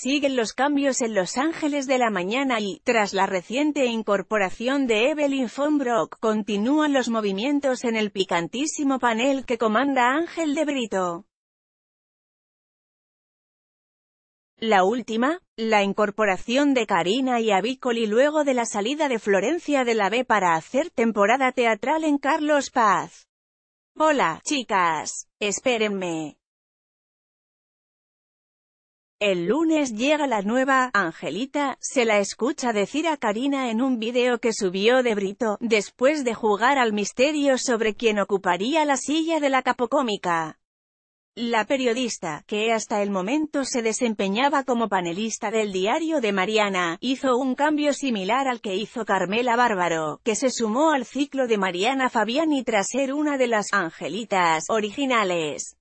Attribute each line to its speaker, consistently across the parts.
Speaker 1: siguen los cambios en Los Ángeles de la mañana y, tras la reciente incorporación de Evelyn von Brock, continúan los movimientos en el picantísimo panel que comanda Ángel de Brito. La última, la incorporación de Karina y Avicoli luego de la salida de Florencia de la B para hacer temporada teatral en Carlos Paz. Hola, chicas, espérenme. El lunes llega la nueva, Angelita, se la escucha decir a Karina en un video que subió de Brito, después de jugar al misterio sobre quién ocuparía la silla de la capocómica. La periodista, que hasta el momento se desempeñaba como panelista del diario de Mariana, hizo un cambio similar al que hizo Carmela Bárbaro, que se sumó al ciclo de Mariana Fabiani tras ser una de las «angelitas» originales.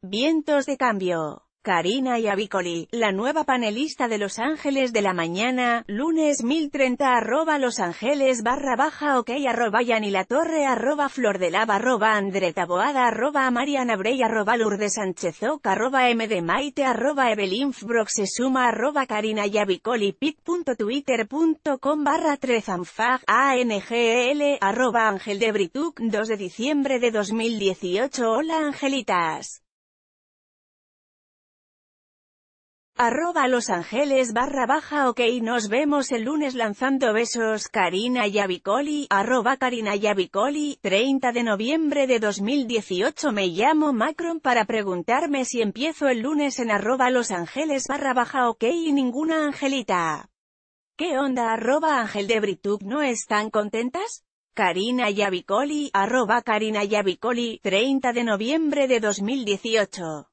Speaker 1: Vientos de cambio. Karina Yavicoli, la nueva panelista de Los Ángeles de la Mañana, lunes 1030 arroba Los Ángeles barra baja ok arroba Yanilatorre arroba Flor de Lava arroba Andreta arroba Mariana Brey arroba Lourdes Sánchez Oca arroba MD Maite arroba Evelyn arroba Karina pic.twitter.com barra trezanfag angel arroba Ángel de Brituc 2 de diciembre de 2018 Hola Angelitas. Arroba Los Ángeles barra baja ok nos vemos el lunes lanzando besos Karina Yavicoli, arroba Karina Yavicoli, 30 de noviembre de 2018 me llamo Macron para preguntarme si empiezo el lunes en arroba Los Ángeles barra baja ok y ninguna angelita. ¿Qué onda arroba Ángel de Brituc no están contentas? Karina Yavicoli, arroba Karina Yavicoli, 30 de noviembre de 2018.